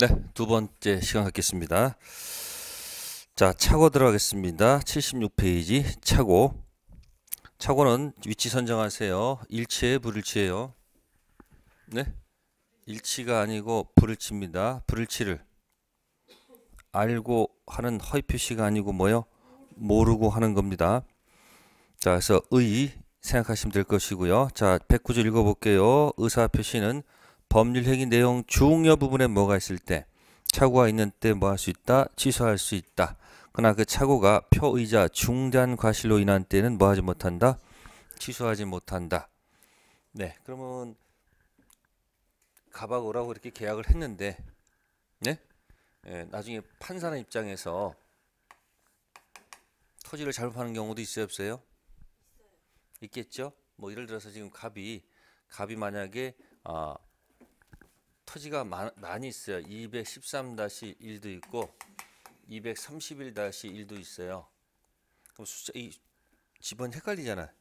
네, 두 번째 시간 갖겠습니다. 자, 차고 들어가겠습니다. 76페이지 차고. 차고는 위치 선정하세요. 일치에 불일치예요. 네. 일치가 아니고 불일치입니다. 불일치를 알고 하는 허위 표시가 아니고 뭐요? 모르고 하는 겁니다. 자, 그래서 의 생각하시면 될 것이고요. 자, 109조 읽어 볼게요. 의사 표시는 법률 행위 내용 중요 부분에 뭐가 있을 때 착오가 있는 때 뭐 할 수 있다? 취소할 수 있다. 그러나 그 착오가 표의자 중단 과실로 인한 때는 뭐 하지 못한다? 취소하지 못한다. 네, 그러면 가박 오라고 이렇게 계약을 했는데 네? 네 나중에 판사는 입장에서 토지를 잘못 파는 경우도 있어요, 없어요? 있겠죠? 뭐 예를 들어서 지금 갑이 갑이 만약에 아 어, 토지가 마, 많이 있어요. 213-1도 있고 231-1도 있어요. 그럼 숫자 이 집은 헷갈리잖아.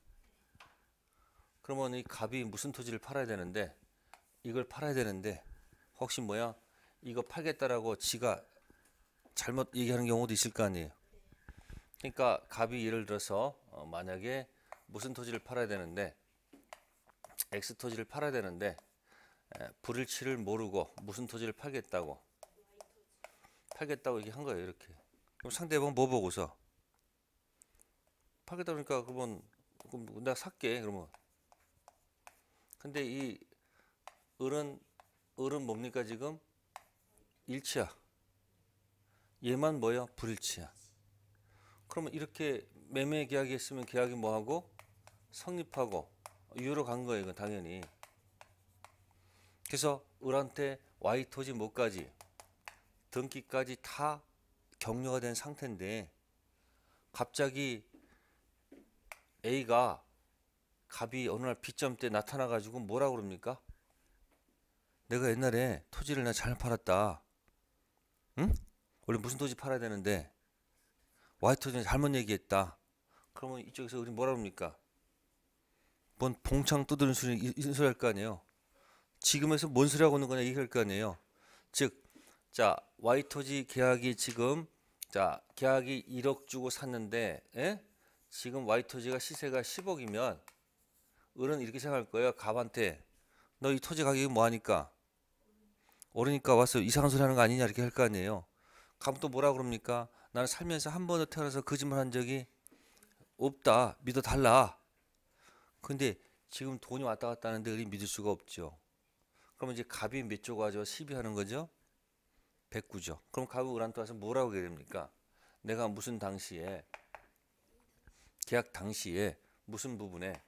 그러면 이 갑이 무슨 토지를 팔아야 되는데 이걸 팔아야 되는데 혹시 뭐야? 이거 팔겠다라고 지가 잘못 얘기하는 경우도 있을 거 아니에요. 그러니까 갑이 예를 들어서 어, 만약에 무슨 토지를 팔아야 되는데 X 토지를 팔아야 되는데 불일 치를 모르고 무슨 토지를 팔겠다고 팔겠다고 이렇게 한 거예요 이렇게 그럼 상대방 뭐 보고서 팔겠다 그러니까 그러 그럼 나 살게 그러면 근데 이 을은 을은 뭡니까 지금 일치야 얘만 뭐야 불일치야 그러면 이렇게 매매 계약이 있으면 계약이 뭐하고 성립하고 유로간 거예요 이건 당연히 그래서 을한테 와이 토지 못까지 등기까지 다 격려가 된 상태인데 갑자기 A가 갑이 어느 날비점때 나타나 가지고 뭐라 그럽니까? 내가 옛날에 토지를 나 잘 팔았다. 응? 원래 무슨 토지 팔아야 되는데 와이 토지는 잘못 얘기했다. 그러면 이쪽에서 우리 뭐라 그럽니까? 뭔 봉창 두드는 소리 이, 이 소리 할 거 아니에요. 지금에서 뭔 소리 하고 있는 거냐 이럴 거 아니에요. 즉, 자와이 토지 계약이 지금 자 계약이 1억 주고 샀는데 에? 예? 지금 와이 토지가 시세가 10억이면 을은 이렇게 생각할 거예요. 갑한테 너 이 토지 가격이 뭐하니까 오르니까 와서 이상한 소리 하는 거 아니냐 이렇게 할 거 아니에요. 갑은 또 뭐라 그럽니까? 나는 살면서 한 번도 태어나서 거짓말 한 적이 없다. 믿어 달라. 근데 지금 돈이 왔다 갔다 하는데 을이 믿을 수가 없죠. 그럼 이제 갑이 몇조가져 시비하는 거죠? 1 0죠 그럼 갑이 을한테 와서 뭐라고 하게 됩니까? 내가 무슨 당시에 계약 당시에 무슨 부분에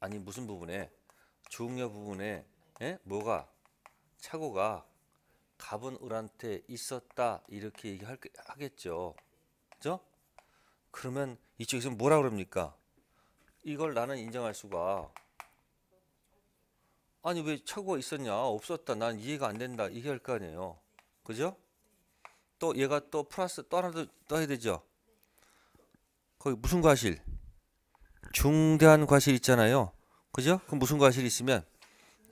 아니 무슨 부분에 중요 부분에 에? 예? 뭐가 착오가 갑은 을한테 있었다 이렇게 얘기하겠죠. 그죠? 그러면 이쪽에서 뭐라 그럽니까? 이걸 나는 인정할 수가 아니 왜 차고가 있었냐 없었다 난 이해가 안 된다 이게 할거 아니에요 그죠? 또 얘가 또 플러스 또 하나 더 떠야 되죠 거기 무슨 과실 중대한 과실 있잖아요 그죠? 그럼 무슨 과실이 있으면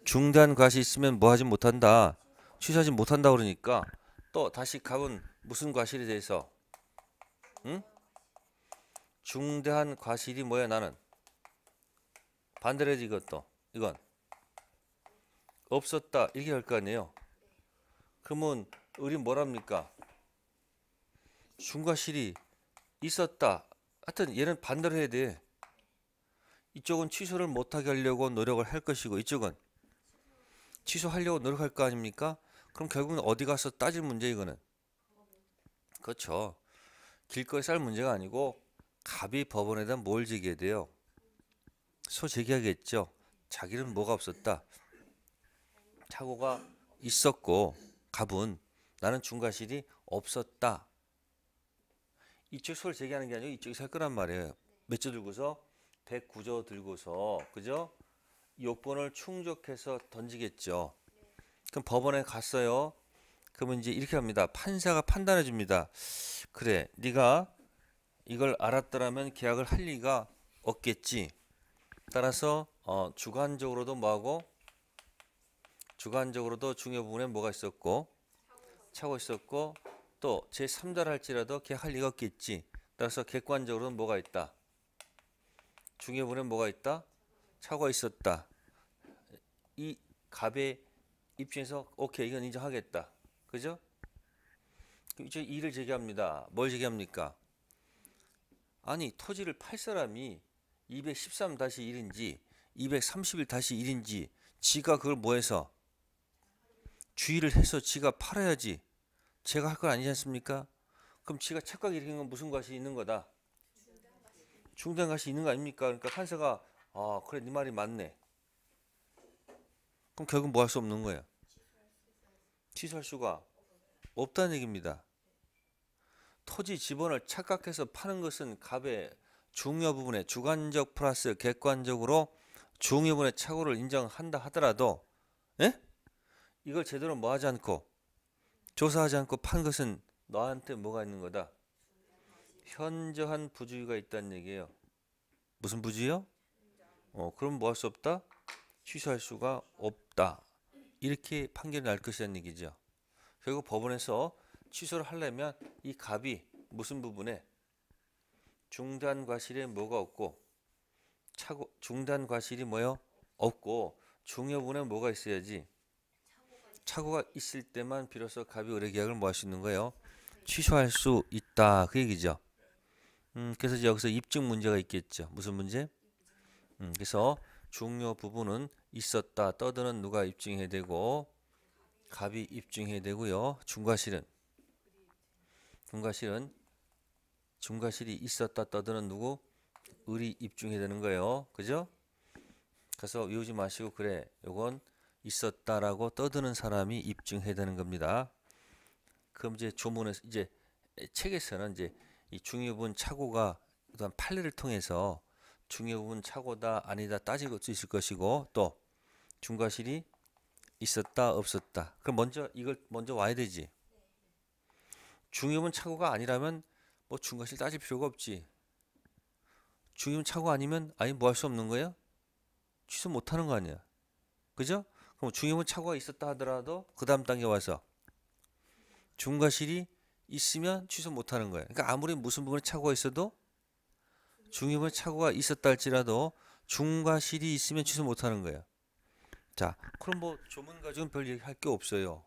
중대한 과실이 있으면 뭐 하지 못한다 취소하지 못한다 그러니까 또 다시 갑은 무슨 과실에 대해서 응? 중대한 과실이 뭐야 나는 반대로 해지 야 이것도 이건 없었다 이렇게 할거 아니에요. 그러면 우리 뭐랍니까? 중과 실이 있었다. 하여튼 얘는 반대로 해야 돼. 이쪽은 취소를 못하게 하려고 노력을 할 것이고 이쪽은 취소하려고 노력할 거 아닙니까? 그럼 결국은 어디 가서 따질 문제 이거는. 그렇죠. 길거리 쌀 문제가 아니고 갑이 법원에다 뭘 제기해야 돼요? 소 제기하겠죠. 자기는 뭐가 없었다. 착오가 있었고 갑은 나는 중과실이 없었다. 이쪽 소를 제기하는 게 아니고 이쪽이 살 거란 말이에요. 몇조 들고서 109조 들고서 그죠? 요건을 충족해서 던지겠죠. 그럼 법원에 갔어요. 그러면 이제 이렇게 합니다. 판사가 판단해 줍니다. 그래, 네가 이걸 알았더라면 계약을 할 리가 없겠지. 따라서 어, 주관적으로도 뭐하고 주관적으로도 중요 부분에 뭐가 있었고 차고 있었고 또 제3자를 할지라도 걔할 리가 없겠지. 따라서 객관적으로는 뭐가 있다. 중요 부분에 뭐가 있다. 차고 있었다. 이 갑의 입장에서 오케이 이건 인정하겠다. 그죠? 이제 일을 제기합니다. 뭘 제기합니까? 아니 토지를 팔 사람이 213-1인지 231-1인지 지가 그걸 뭐해서 주의를 해서 지가 팔아야지 제가 할 건 아니지 않습니까? 그럼 지가 착각 일으킨 건 무슨 것이 있는 거다? 중대한것이 있는 거 아닙니까? 그러니까 판사가 아 그래 네 말이 맞네. 그럼 결국 뭐 할 수 없는 거예요? 취소할 수가 없다는 얘기입니다. 토지 지번을 착각해서 파는 것은 갑의 중요 부분에 주관적 플러스 객관적으로 중요 부분의 착오를 인정한다 하더라도 예? 이걸 제대로 뭐 하지 않고 조사하지 않고 판 것은 너한테 뭐가 있는 거다. 현저한 부주의가 있다는 얘기예요. 무슨 부주의요? 어, 그럼 뭐 할 수 없다? 취소할 수가 없다. 이렇게 판결이 날 것이라는 얘기죠. 결국 법원에서 취소를 하려면 이 갑이 무슨 부분에 중단 과실에 뭐가 없고 차고 중단 과실이 뭐요? 없고 중요분에 뭐가 있어야지 착오가 있을 때만 비로소 갑이 의뢰 계약을 뭐할수 있는 거예요? 취소할 수 있다 그 얘기죠. 음, 그래서 여기서 입증 문제가 있겠죠. 무슨 문제? 음, 그래서 중요 부분은 있었다 떠드는 누가 입증해야 되고 갑이 입증해야 되고요. 중과실은 중과실은 중과실이 있었다 떠드는 누구? 을이 입증해야 되는 거예요. 그죠? 그래서 외우지 마시고 그래. 요건 있었다라고 떠드는 사람이 입증해야 되는 겁니다. 그럼 이제 조문에서 이제 책에서는 이제 이 중요분 착오가 어떤 판례를 통해서 중요분 착오다 아니다 따질 것도 있을 것이고 또 중과실이 있었다 없었다. 그럼 먼저 이걸 먼저 와야 되지. 중요분 착오가 아니라면 뭐 중과실 따질 필요가 없지. 중요분 착오 아니면 아예 뭐할 수 없는 거예 취소 못 하는 거 아니야. 그죠? 그럼 중형은 착오가 있었다 하더라도 그 다음 단계 와서 중과실이 있으면 취소 못하는 거예요. 그러니까 아무리 무슨 부분에 착오가 있어도 중형은 착오가 있었다 할지라도 중과실이 있으면 취소 못하는 거예요. 자, 그럼 뭐 조문 가지고는 별 얘기할 게 없어요.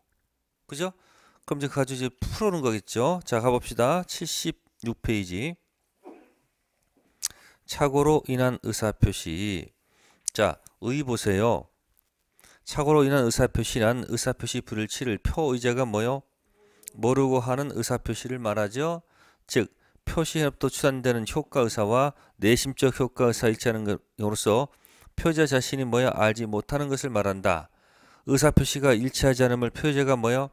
그죠? 그럼 이제 그 가지고 이제 풀어놓은 거겠죠. 자, 가봅시다. 76페이지. 착오로 인한 의사표시. 자, 의 보세요. 착오로 인한 의사표시란 의사표시 불일치를 표의자가 뭐요? 모르고 하는 의사표시를 말하죠. 즉 표시협도 추산되는 효과의사와 내심적 효과의사 일치하는 것으로서 표자 자신이 뭐야 알지 못하는 것을 말한다. 의사표시가 일치하지 않음을 표제가 뭐요?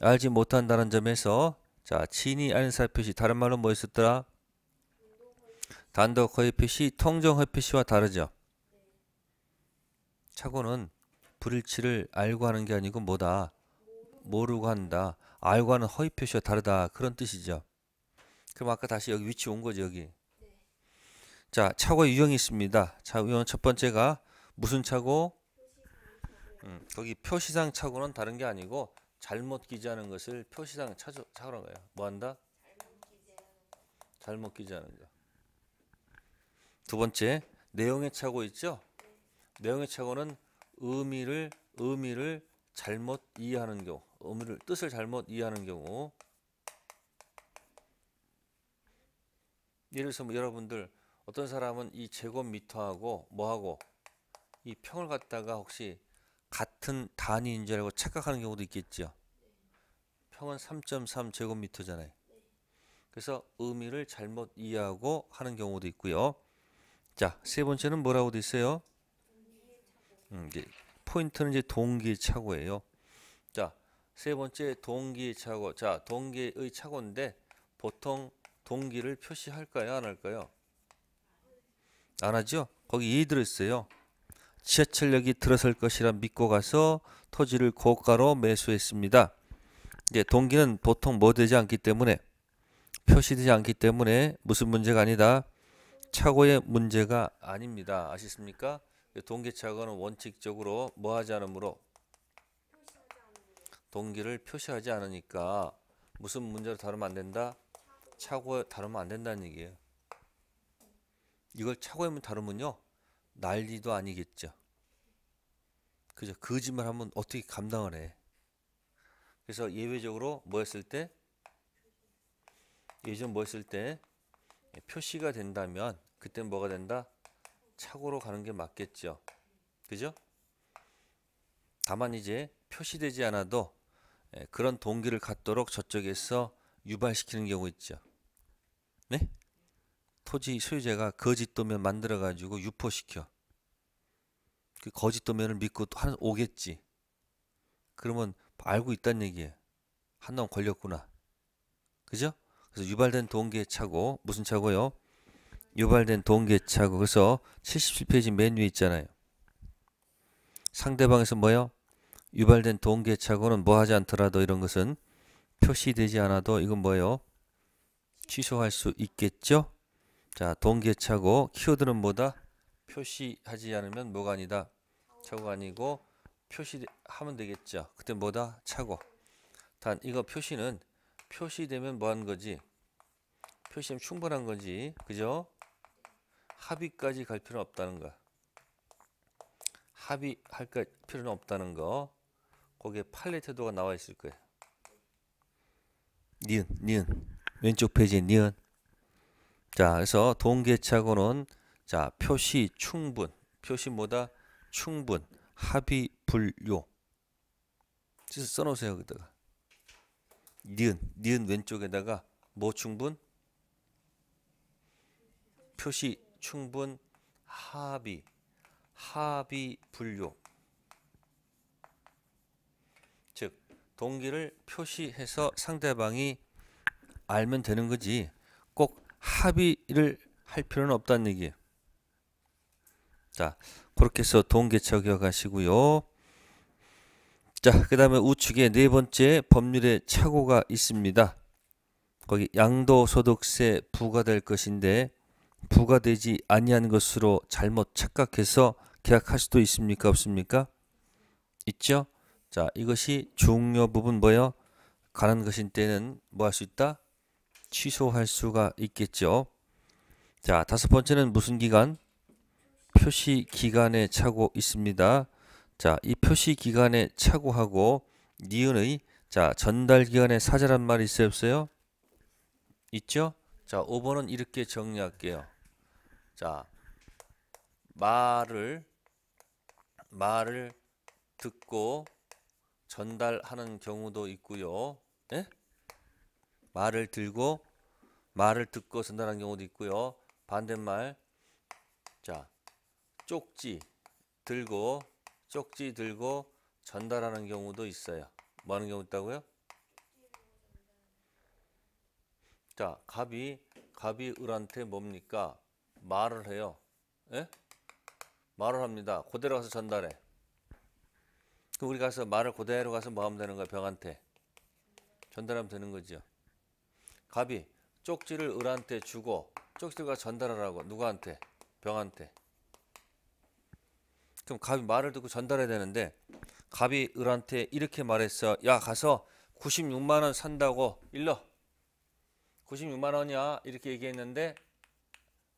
알지 못한다는 점에서 자 진이 아닌 사표시 다른 말로 뭐였었더라? 단독 허위 표시, 통정 허위 표시와 다르죠. 착오는 불일치를 알고 하는 게 아니고 뭐다 모르고 한다 알고 하는 허위 표시와 다르다 그런 뜻이죠 그럼 아까 다시 여기 위치 온 거죠 여기 자 차고의 유형이 있습니다 자 유형 첫 번째가 무슨 차고 음, 거기 표시상 차고는 다른 게 아니고 잘못 기재하는 것을 표시상 차고, 차는 거예요 뭐 한다 잘못 기재하는 거두 번째 내용의 차고 있죠 내용의 차고는 의미를 의미를 잘못 이해하는 경우, 의미를 뜻을 잘못 이해하는 경우. 예를 들어서 뭐 여러분들 어떤 사람은 이 제곱미터하고 뭐하고 이 평을 갖다가 혹시 같은 단위인 줄 알고 착각하는 경우도 있겠죠. 평은 3.3 제곱미터잖아요. 그래서 의미를 잘못 이해하고 하는 경우도 있고요. 자, 세 번째는 뭐라고 돼 있어요? 음, 이제 포인트는 이제 동기착오예요. 자, 세 번째 동기착오. 자, 동기의 착오인데 보통 동기를 표시할까요? 안 할까요? 안 하죠? 거기 이 e 들었어요. 지하철역이 들어설 것이라 믿고 가서 토지를 고가로 매수했습니다. 이제 동기는 보통 뭐 되지 않기 때문에 표시되지 않기 때문에 무슨 문제가 아니다. 착오의 문제가 아닙니다. 아시습니까? 동기착어는 원칙적으로 뭐 하지 않으므로 동기를 표시하지 않으니까 무슨 문제로 다루면 안 된다? 착오에 다루면 안 된다는 얘기예요. 이걸 착오에만 다루면요. 난리도 아니겠죠. 그죠? 거짓말 하면 어떻게 감당을 해? 그래서 예외적으로 뭐했을 때? 예전 뭐했을 때? 표시가 된다면 그때 뭐가 된다? 착오로 가는 게 맞겠죠. 그죠? 다만 이제 표시되지 않아도 예, 그런 동기를 갖도록 저쪽에서 유발시키는 경우 있죠. 네? 토지 소유자가 거짓도면 만들어 가지고 유포시켜. 그 거짓도면을 믿고 또 오겠지. 그러면 알고 있다는 얘기예요. 한놈 걸렸구나. 그죠? 그래서 유발된 동기의 차고 무슨 차고요? 유발된 동계차고 그래서 77페이지 맨 위에 있잖아요. 상대방에서 뭐요? 유발된 동계차고는뭐 하지 않더라도 이런 것은 표시되지 않아도 이건 뭐예요? 취소할 수 있겠죠? 자, 동계차고 키워드는 뭐다? 표시하지 않으면 뭐가 아니다? 착오가 아니고 표시하면 되겠죠. 그때 뭐다? 차고. 단 이거 표시는 표시되면 뭐 하는 거지? 표시면 하 충분한 거지. 그죠? 합의까지 갈 필요는 없다는 거. 합의할 필요는 없다는 거. 거기에 판례 태도가 나와 있을 거예요. 니은, 니은. 왼쪽 페이지에 니은. 자, 그래서 동계착오는 자, 표시 충분. 표시 뭐다? 충분. 합의 불요. 그래서 써 놓으세요, 여기다가. 니은, 니은 왼쪽에다가 뭐 충분? 표시 충분 합의 합의 분류 즉 동기를 표시해서 상대방이 알면 되는 거지 꼭 합의를 할 필요는 없다는 얘기예요. 자 그렇게 해서 동계쳐 기억하시고요. 자 그 다음에 우측에 네 번째 법률의 착오가 있습니다. 거기 양도소득세 부과될 것인데 부과되지 아니한 것으로 잘못 착각해서 계약할 수도 있습니까? 없습니까? 있죠? 자, 이것이 중요 부분 뭐요? 가는 것인 때는 뭐 할 수 있다? 취소할 수가 있겠죠. 자, 다섯 번째는 무슨 기간? 표시 기간에 차고 있습니다. 자, 이 표시 기간에 착오하고 니은의 자, 전달 기간에 사자란 말이 있어요, 없어요? 있죠? 자, 5번은 이렇게 정리할게요. 자, 말을 말을 듣고 전달하는 경우도 있고요. 에? 예? 말을 들고 말을 듣고 전달하는 경우도 있고요. 반대말 자, 쪽지 들고 쪽지 들고 전달하는 경우도 있어요. 뭐 하는 경우 있다고요? 자, 갑이 갑이 을한테 뭡니까? 말을 해요. 예? 말을 합니다. 그대로 가서 전달해. 그럼 우리 가서 말을 그대로 가서 뭐 하면 되는 거야, 병한테. 전달하면 되는 거죠. 갑이 쪽지를 을한테 주고 쪽지가 전달하라고 누구한테? 병한테. 그럼 갑이 말을 듣고 전달해야 되는데 갑이 을한테 이렇게 말했어. 야 가서 96만 원 산다고 일러. 96만 원이야 이렇게 얘기했는데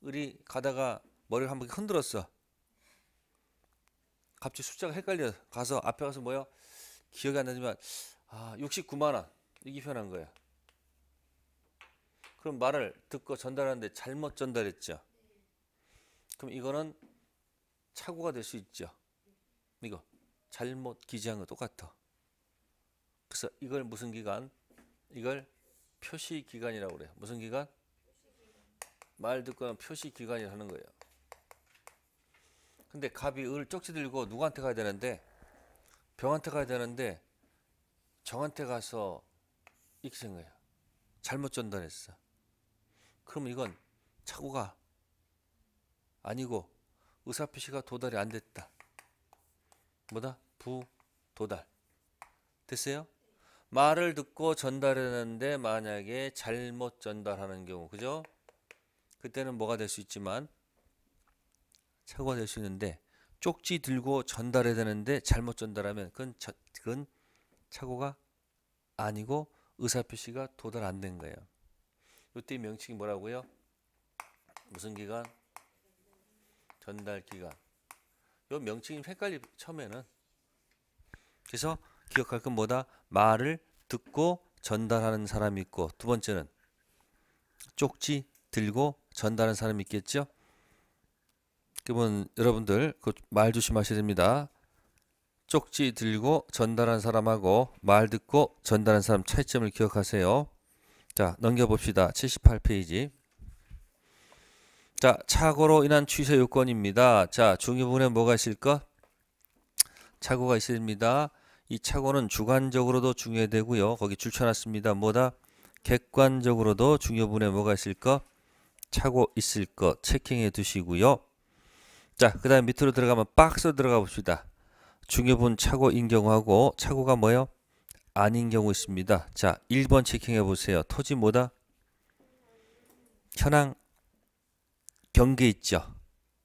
을이 가다가 머리를 한번 흔들었어. 갑자기 숫자가 헷갈려 가서 앞에 가서 뭐야 기억이 안 나지만 아 69만 원 이게 표한 거야. 그럼 말을 듣고 전달하는데 잘못 전달했죠. 그럼 이거는 착오가 될 수 있죠. 이거 잘못 기재한 거 똑같아. 그래서 이걸 무슨 기간? 이걸 표시 기간이라고 그래요. 무슨 기간? 말 듣고 표시 기관이 하는 거예요. 근데 갑이 을 쪽지 들고 누구한테 가야 되는데 병한테 가야 되는데 정한테 가서 익힌 거예요. 잘못 전달했어. 그럼 이건 착오가 아니고 의사표시가 도달이 안 됐다. 뭐다? 부 도달. 됐어요? 말을 듣고 전달했는데 만약에 잘못 전달하는 경우, 그죠? 그때는 뭐가 될 수 있지만 착오가 될 수 있는데 쪽지 들고 전달해야 되는데 잘못 전달하면 그건, 저, 그건 착오가 아니고 의사표시가 도달 안 된 거예요. 이때 명칭이 뭐라고요? 무슨 기간? 전달 기간. 요 명칭이 헷갈리 처음에는. 그래서 기억할 건 뭐다? 말을 듣고 전달하는 사람이 있고 두 번째는 쪽지 들고 전다는 사람이 있겠죠? 그러면 여러분들 그말 조심하셔야 됩니다. 쪽지 들고 전달한 사람하고 말 듣고 전달한 사람 차이점을 기억하세요. 자, 넘겨봅시다. 78페이지. 자, 착오로 인한 취소 요건입니다. 자, 중위분에 뭐가 있을까? 착오가 있습니다. 이 착오는 주관적으로도 중요되고요. 거기 줄쳐놨습니다. 뭐다? 객관적으로도 중요분에 뭐가 있을까? 차고 있을 것 체킹해 두시고요. 자, 그 다음 에 밑으로 들어가면 박스 들어가 봅시다. 중요분 차고인 경우하고 차고가 뭐요? 예 아닌 경우 있습니다. 자, 1번 체킹해 보세요. 토지 뭐다? 현황 경계 있죠.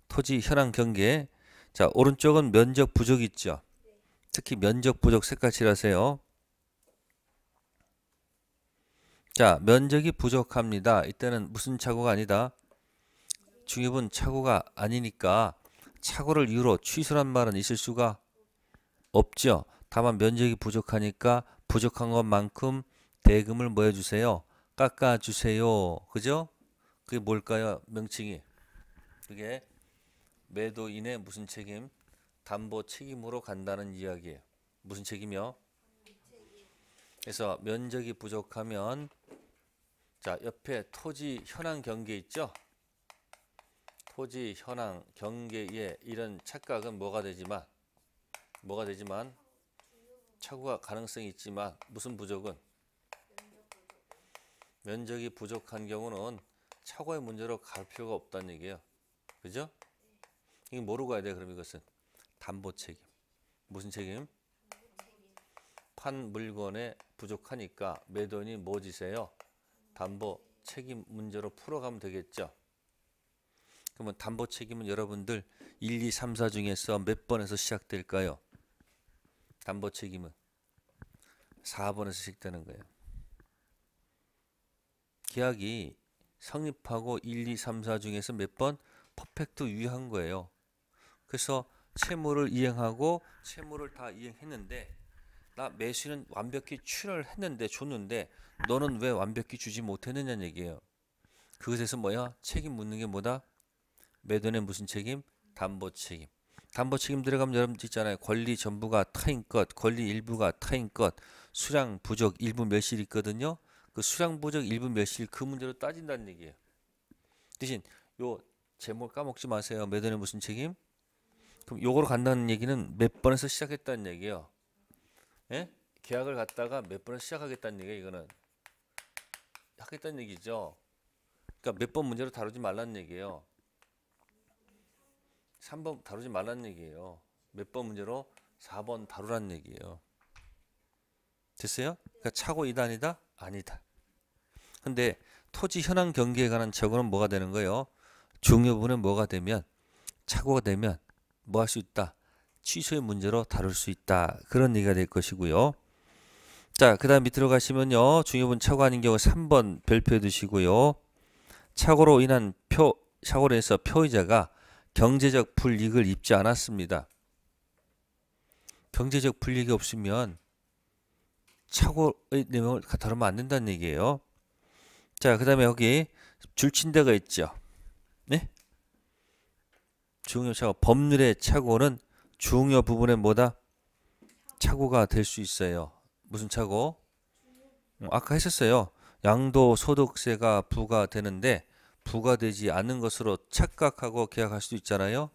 토지 현황 경계. 자, 오른쪽은 면적 부족 있죠. 특히 면적 부족 색깔 칠하세요. 자, 면적이 부족합니다. 이때는 무슨 착오가 아니다. 중입은 착오가 아니니까 착오를 이유로 취소란 말은 있을 수가 없죠. 다만 면적이 부족하니까 부족한 것만큼 대금을 뭐 해주세요? 깎아주세요. 그죠? 그게 뭘까요? 명칭이. 그게 매도인의 무슨 책임? 담보 책임으로 간다는 이야기예요. 무슨 책임이요? 그 그래서 면적이 부족하면 자, 옆에 토지 현황 경계 있죠? 토지 현황 경계에 이런 착각은 뭐가 되지만 뭐가 되지만 착오가 가능성이 있지만 무슨 부족은 면적이 부족한 경우는 착오의 문제로 갈 필요가 없다는 얘기예요. 그죠? 이게 뭐로 가야 돼? 그럼 이것은 담보 책임. 무슨 책임? 판 물건에 부족하니까 매도인이 뭐 지세요? 담보 책임 문제로 풀어가면 되겠죠. 그러면 담보 책임은 여러분들 1, 2, 3, 4 중에서 몇 번에서 시작될까요? 담보 책임은 4번에서 시작되는 거예요. 계약이 성립하고 1, 2, 3, 4 중에서 몇 번 퍼펙트 유효한 거예요. 그래서 채무를 이행하고 채무를 다 이행했는데 그러니는 완벽히 출혈했는데 줬는데 너는 왜 완벽히 주지 못했느냐는 얘기예요. 그것에서 뭐야? 책임 묻는 게 뭐다? 매도는 무슨 책임? 담보 책임. 담보 책임 들어가면 여러분 들 있잖아요. 권리 전부가 타인 것, 권리 일부가 타인 것, 수량 부족 일부 멸실 있거든요. 그 수량 부족 일부 멸실 그 문제로 따진다는 얘기예요. 대신 요제목 까먹지 마세요. 매도는 무슨 책임? 그럼 요거로 간다는 얘기는 몇 번에서 시작했다는 얘기예요. 예? 계약을 갖다가 몇 번을 시작하겠다는 얘기 이거는 하겠다는 얘기죠. 그러니까 몇 번 문제로 다루지 말란 얘기예요. 3번 다루지 말란 얘기예요. 몇 번 문제로 4번 다루란 얘기예요. 됐어요? 그러니까 차고 이단이다? 아니다. 근데 토지 현황 경계에 관한 적어는 뭐가 되는 거예요? 중요 부분은 뭐가 되면 착오가 되면 뭐 할 수 있다? 취소의 문제로 다룰 수 있다. 그런 얘기가 될 것이고요. 자, 그 다음 밑으로 가시면요. 중요분 차관인 경우 3번 별표해 두시고요. 착오로 인한 표, 착오로 인해서 표의자가 경제적 불이익을 입지 않았습니다. 경제적 불이익이 없으면 착오의 내용을 다루면 안 된다는 얘기예요. 자, 그 다음에 여기 줄친 데가 있죠. 네? 중요차고 법률의 착오는 중요 부분에 뭐다? 착오가 될 수 있어요. 무슨 착오? 음, 아까 했었어요. 양도 소득세가 부과되는데 부과되지 않는 것으로 착각하고 계약할 수도 있잖아요.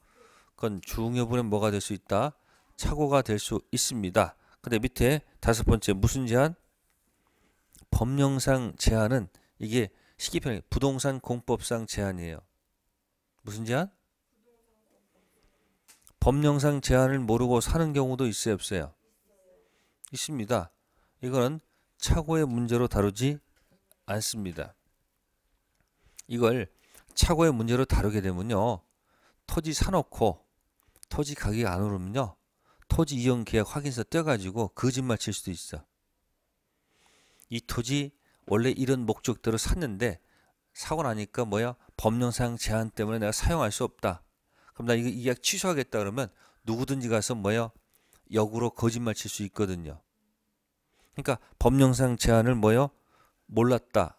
그건 중요부분에 뭐가 될 수 있다? 착오가 될 수 있습니다. 근데 밑에 다섯 번째 무슨 제한? 법령상 제한은 이게 시기편의 부동산 공법상 제한이에요. 무슨 제한? 법령상 제한을 모르고 사는 경우도 있어요 없어요? 있습니다. 이거는 착오의 문제로 다루지 않습니다. 이걸 착오의 문제로 다루게 되면요. 토지 사놓고 토지 가격이 안 오르면요. 토지 이용 계약 확인서 떼가지고 거짓말 칠 수도 있어. 이 토지 원래 이런 목적대로 샀는데 사고 나니까 뭐야 법령상 제한 때문에 내가 사용할 수 없다. 그럼 나 이거 이약 취소하겠다 그러면 누구든지 가서 뭐요 역으로 거짓말 칠 수 있거든요. 그러니까 법령상 제한을 뭐요 몰랐다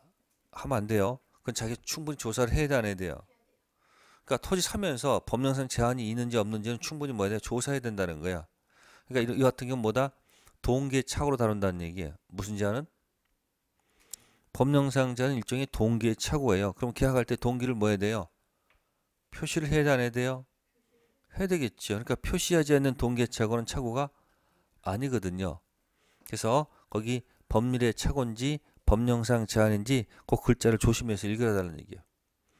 하면 안 돼요. 그건 자기 가 충분히 조사를 해야 안 해야 돼요. 그러니까 토지 사면서 법령상 제한이 있는지 없는지는 충분히 뭐야 돼 조사해야 된다는 거야. 그러니까 이 같은 경우 뭐다 동계 착오로 다룬다는 얘기예요. 무슨 제한은 법령상 제한은 일종의 동계 기 착오예요. 그럼 계약할 때 동기를 뭐 해야 돼요? 표시를 해야 안 해야 돼요? 해야 되겠죠. 그러니까 표시하지 않는 동계착오는 착오가 아니거든요. 그래서 거기 법률의 착오인지 법령상 제한인지 그 글자를 조심해서 읽으라는 얘기예요.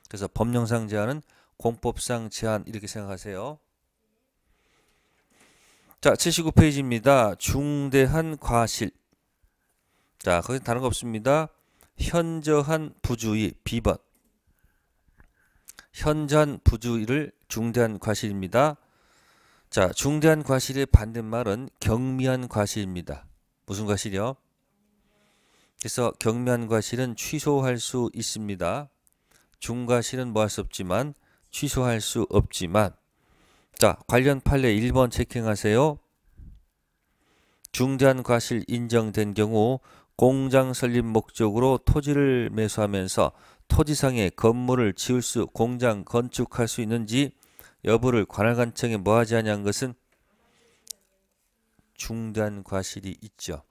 그래서 법령상 제한은 공법상 제한 이렇게 생각하세요. 자, 79페이지입니다. 중대한 과실. 자, 거기 다른 거 없습니다. 현저한 부주의, 비번. 현저한 부주의를 중대한 과실입니다. 자, 중대한 과실의 반대말은 경미한 과실입니다. 무슨 과실이요? 그래서 경미한 과실은 취소할 수 있습니다. 중과실은 뭐 할 수 없지만 취소할 수 없지만 자, 관련 판례 1번 체킹하세요. 중대한 과실 인정된 경우 공장 설립 목적으로 토지를 매수하면서 토지상에 건물을 지을 수, 공장 건축할 수 있는지 여부를 관할관청에 뭐하지 않냐는 것은 중단 과실이 있죠.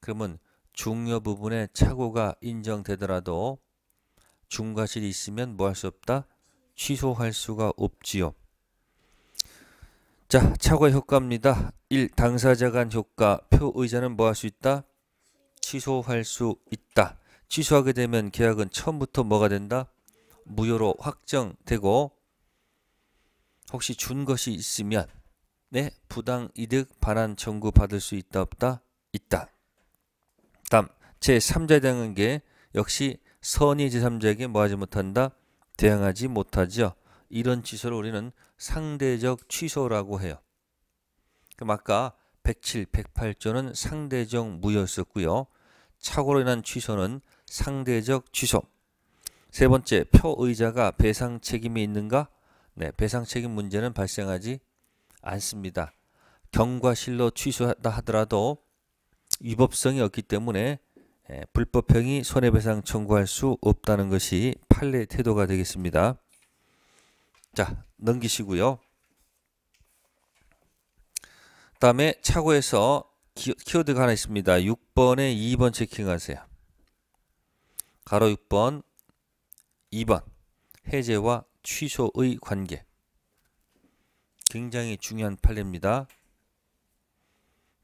그러면 중요 부분에 착오가 인정되더라도 중과실이 있으면 뭐 할 수 없다? 취소할 수가 없지요. 자, 착오의 효과입니다. 1. 당사자 간 효과, 표의자는 뭐 할 수 있다? 취소할 수 있다. 취소하게 되면 계약은 처음부터 뭐가 된다? 무효로 확정되고 혹시 준 것이 있으면 네 부당 이득 반환 청구 받을 수 있다 없다 있다. 다음 제3자에 대한 게 역시 선의 제3자에게 뭐하지 못한다 대항하지 못하죠. 이런 취소를 우리는 상대적 취소라고 해요. 그럼 아까 107, 108조는 상대적 무효였었고요. 착오로 인한 취소는 상대적 취소. 세 번째, 표의자가 배상 책임이 있는가? 네, 배상 책임 문제는 발생하지 않습니다. 경과실로 취소하다 하더라도 위법성이 없기 때문에 예, 불법행위 손해배상 청구할 수 없다는 것이 판례 태도가 되겠습니다. 자, 넘기시고요. 다음에 차고에서 키워드가 하나 있습니다. 6번에 2번 체킹하세요. 가로 6번 2번 해제와 취소의 관계 굉장히 중요한 판례입니다.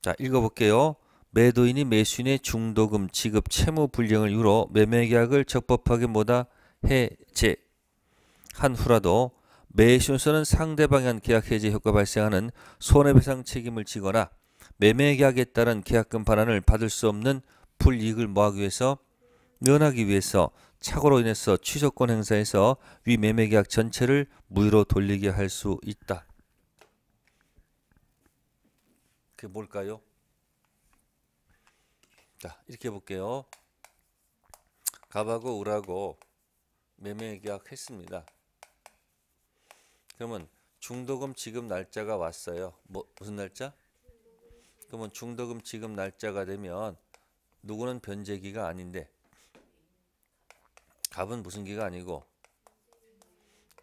자 읽어볼게요. 매도인이 매수인의 중도금, 지급, 채무 불량을 이유로 매매계약을 적법하게 뭐다 해제한 후라도 매수인서는 상대방한 계약 해제 효과 발생하는 손해배상 책임을 지거나 매매계약에 따른 계약금 반환을 받을 수 없는 불이익을 모하기 위해서 면하기 위해서 착오로 인해서 취소권 행사에서 위 매매계약 전체를 무효로 돌리게 할 수 있다. 그게 뭘까요? 자 이렇게 볼게요. 갑하고 을하고 매매계약 했습니다. 그러면 중도금 지급 날짜가 왔어요. 뭐, 무슨 날짜? 그러면 중도금 지급 날짜가 되면 누구는 변제기가 아닌데 갑은 무슨 기가 아니고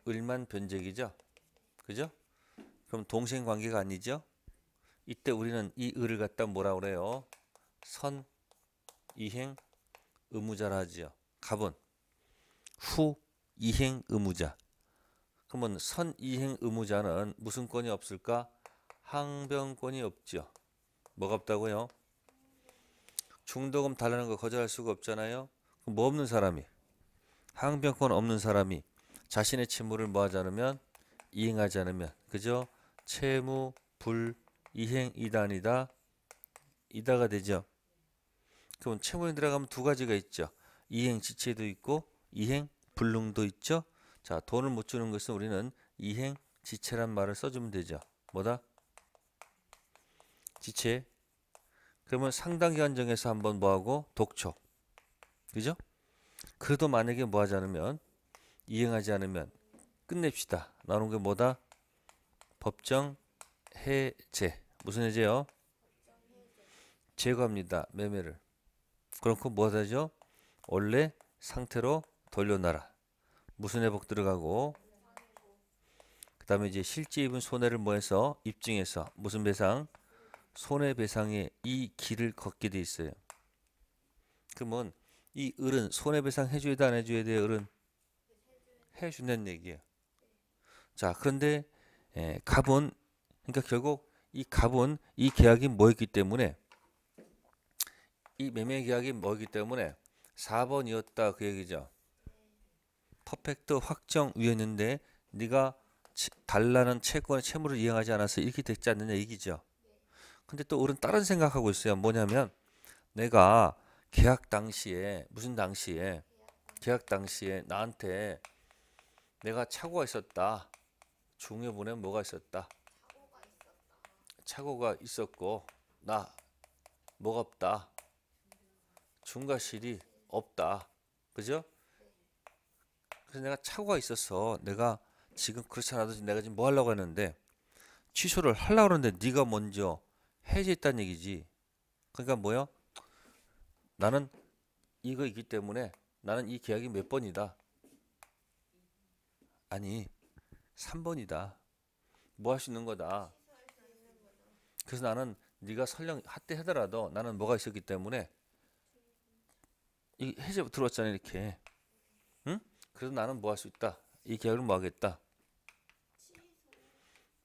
을만 변제기죠. 그죠? 그럼 동생 관계가 아니죠. 이때 우리는 이 을을 갖다 뭐라 그래요? 선 이행 의무자라 하지요. 갑은 후 이행 의무자. 그러면 선 이행 의무자는 무슨 권이 없을까? 항변권이 없죠 뭐가 없다고요? 중도금 달라는 거 거절할 수가 없잖아요. 그럼 뭐 없는 사람이? 항변권 없는 사람이 자신의 채무를 뭐하지 않으면 이행하지 않으면 그죠? 채무 불이행 이단이다 이다가 되죠. 그럼 채무에 들어가면 두 가지가 있죠. 이행 지체도 있고 이행 불능도 있죠. 자 돈을 못 주는 것은 우리는 이행 지체란 말을 써주면 되죠. 뭐다? 지체. 그러면 상당 기간 정에서 한번 뭐하고 독촉. 그죠? 그래도 만약에 뭐 하지 않으면 이행하지 않으면 끝냅시다. 나온 게 뭐다? 법정 해제. 무슨 해제요? 제거합니다. 매매를. 그렇고 뭐 하죠? 원래 상태로 돌려놔라. 무슨 회복 들어가고 그 다음에 이제 실제 입은 손해를 뭐해서 입증해서 무슨 배상? 손해배상의 이 길을 걷게 돼 있어요. 그러면 이 을은 손해배상 해줘야 안 해줘야 돼 을은 해준다는 얘기예요. 자 그런데 에, 예, 갑은 그러니까 결국 이 갑은 이 계약이 뭐였기 때문에 이 매매 계약이 뭐였기 때문에 4번이었다 그 얘기죠. 퍼펙트 확정 위였는데 네가 달라는 채권의 채무를 이행하지 않아서 이렇게 됐지 않느냐 얘기죠. 근데 또 을은 다른 생각하고 있어요. 뭐냐면 내가 계약 당시에 무슨 당시에 계약 당시에 나한테 내가 착오가 있었다. 중요분에 뭐가 있었다. 착오가 있었고 나 뭐가 없다. 중과실이 없다. 그죠? 그래서 내가 착오가 있어서 내가 지금 그렇지 않아도 내가 지금 뭐 하려고 했는데 취소를 하려고 하는데 네가 먼저 해제했다는 얘기지. 그러니까 뭐야? 나는 이거이기 때문에 나는 이 계약이 몇 번이다. 아니, 3번이다. 뭐 할 수 있는 거다. 그래서 나는 네가 설령 하대 하더라도 나는 뭐가 있었기 때문에 이 해제 들어왔잖아 이렇게. 응? 그래서 나는 뭐 할 수 있다. 이 계약을 뭐 하겠다.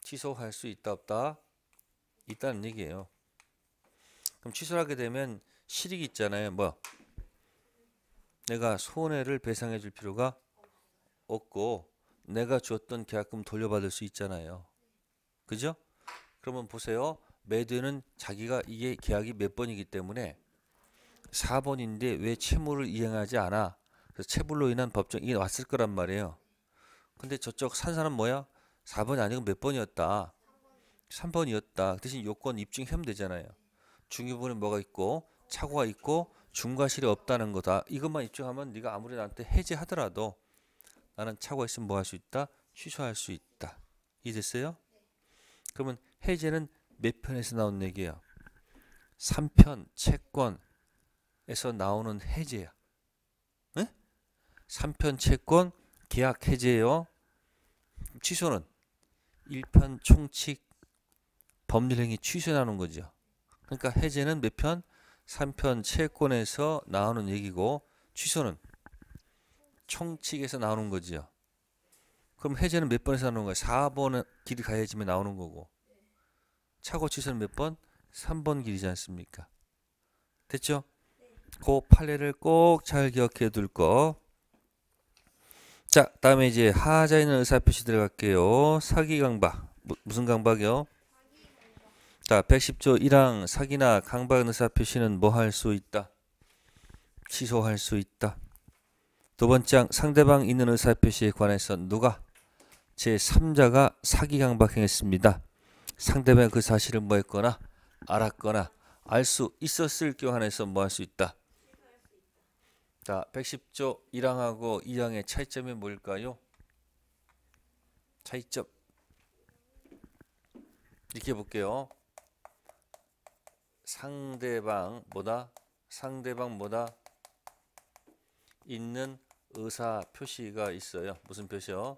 취소할 수 있다 없다. 있다는 얘기예요. 그럼 취소하게 되면 실익 있잖아요. 뭐 내가 손해를 배상해 줄 필요가 없고 내가 주었던 계약금 돌려받을 수 있잖아요. 그죠? 그러면 보세요. 매드는 자기가 이게 계약이 몇 번이기 때문에 4번인데 왜 채무를 이행하지 않아? 그래서 채불로 인한 법정이 왔을 거란 말이에요. 근데 저쪽 산 사람 뭐야? 4번이 아니고 몇 번이었다. 3번이었다. 그 대신 요건 입증하면 되잖아요. 중위분에 뭐가 있고 착오가 있고 중과실이 없다는 거다. 이것만 입증하면 네가 아무리 나한테 해지하더라도 나는 착오가 있으면 뭐 할 수 있다? 취소할 수 있다. 이해됐어요? 그러면 해제는 몇 편에서 나온 얘기예 3편 채권에서 나오는 해제야. 네? 3편 채권 계약 해제예요. 취소는 1편 총칙 법률행위 취소나는 거죠. 그러니까 해제는 몇 편? 3편 채권에서 나오는 얘기고 취소는 총칙에서 나오는 거지요. 그럼 해제는 몇 번에서 나오는 거야? 4번 길이 가해지면 나오는 거고 차고 취소는 몇 번? 3번 길이지 않습니까? 됐죠? 그 판례를 꼭 잘 기억해 둘 거. 자, 다음에 이제 하자 있는 의사표시 들어갈게요. 사기 강박. 무슨 강박이요? 자, 110조 1항 사기나 강박 의사 표시는 뭐 할 수 있다? 취소할 수 있다. 두 번째 항 상대방 있는 의사 표시에 관해서 누가 제3자가 사기 강박행했습니다. 상대방이 그 사실을 뭐 했거나 알았거나 알 수 있었을 경우 한해서 뭐 할 수 있다. 자, 110조 1항하고 2항의 차이점이 뭘까요? 차이점 이렇게 볼게요. 상대방 뭐다? 상대방 뭐다? 있는 의사 표시가 있어요. 무슨 표시요?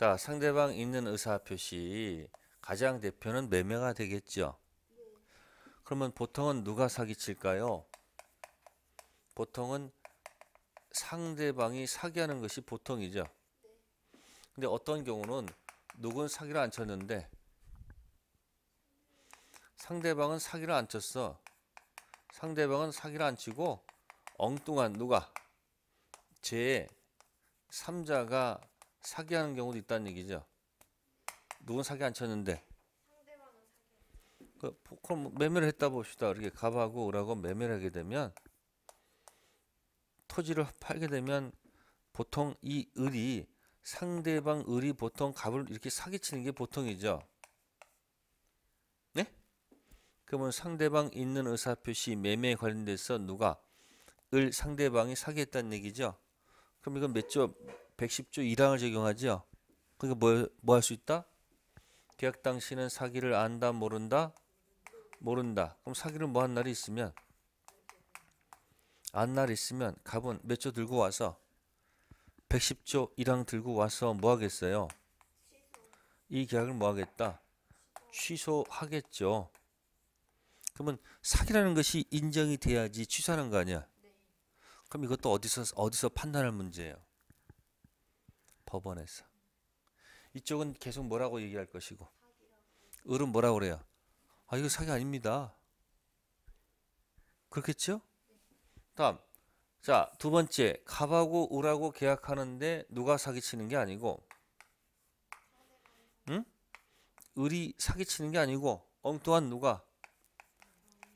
자, 상대방 있는 의사 표시 가장 대표는 매매가 되겠죠. 그러면 보통은 누가 사기칠까요? 보통은 상대방이 사기하는 것이 보통이죠. 근데 어떤 경우는 누군 사기를 안 쳤는데 상대방은 사기를 안 쳤어. 상대방은 사기를 안 치고 엉뚱한 누가 제 3자가 사기하는 경우도 있다는 얘기죠. 누군 사기 안 쳤는데. 그, 그럼 매매를 했다 봅시다. 이렇게 갑하고 을하고 매매를 하게 되면 토지를 팔게 되면 보통 이 을이 상대방 을이 보통 갑을 이렇게 사기치는 게 보통이죠. 그러면 상대방 있는 의사표시 매매 관련돼서 누가 을 상대방이 사겠다는 얘기죠. 그럼 이건 몇 조? 110조 1항을 적용하죠. 그러니까 뭐뭐할 수 있다? 계약 당시는 사기를 안다 모른다? 모른다. 그럼 사기를 뭐 한 날이 있으면 안날 있으면 갑은 몇 조 들고 와서 110조 1항 들고 와서 뭐 하겠어요? 이 계약을 뭐 하겠다? 취소하겠죠. 그러면 사기라는 것이 인정이 돼야지 취소하는 거 아니야? 네. 그럼 이것도 어디서 어디서 판단할 문제예요? 법원에서. 이쪽은 계속 뭐라고 얘기할 것이고, 을은 뭐라고 그래요? 아 이거 사기 아닙니다. 그렇겠죠? 네. 다음. 자, 두 번째. 갑하고 을하고 계약하는데 누가 사기치는 게 아니고 응? 을이 사기치는 게 아니고 엉뚱한 누가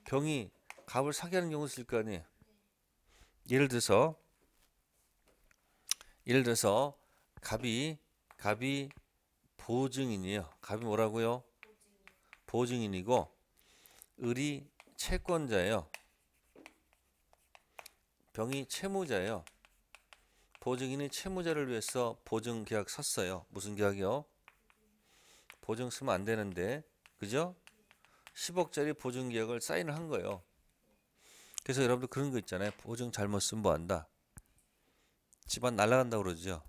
병이 값을 사게 하는 경우 있을 거 아니에요. 예를 들어서 예를 들어서 갑이 갑이 보증인이에요. 갑이 뭐라고요? 보증인이고 을이 채권자예요. 병이 채무자예요. 보증인이 채무자를 위해서 보증 계약 섰어요. 무슨 계약이요? 보증 쓰면 안 되는데, 그죠? 10억짜리 보증계약을 사인을 한 거예요. 그래서 여러분들 그런 거 있잖아요. 보증 잘못 쓴 뭐한다. 집안 날라간다 그러죠.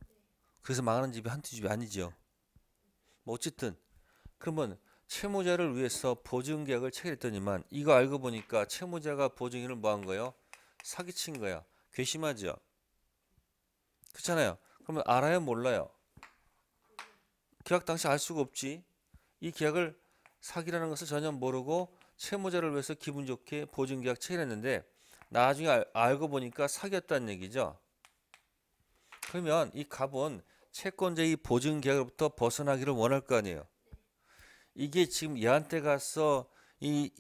그래서 망하는 집이 한두 집이 아니죠. 뭐 어쨌든 그러면 채무자를 위해서 보증계약을 체결했더니만 이거 알고 보니까 채무자가 보증인을 뭐 한 거예요? 사기친 거야. 괘씸하죠. 그렇잖아요. 그러면 알아요 몰라요? 계약 당시 알 수가 없지. 이 계약을 사기라는 것을 전혀 모르고 채무자를 위해서 기분 좋게 보증계약 체결했는데 나중에 알, 알고 보니까 사기였다는 얘기죠. 그러면 이 갑은 채권자의 보증계약으로부터 벗어나기를 원할 거 아니에요. 이게 지금 얘한테 가서 이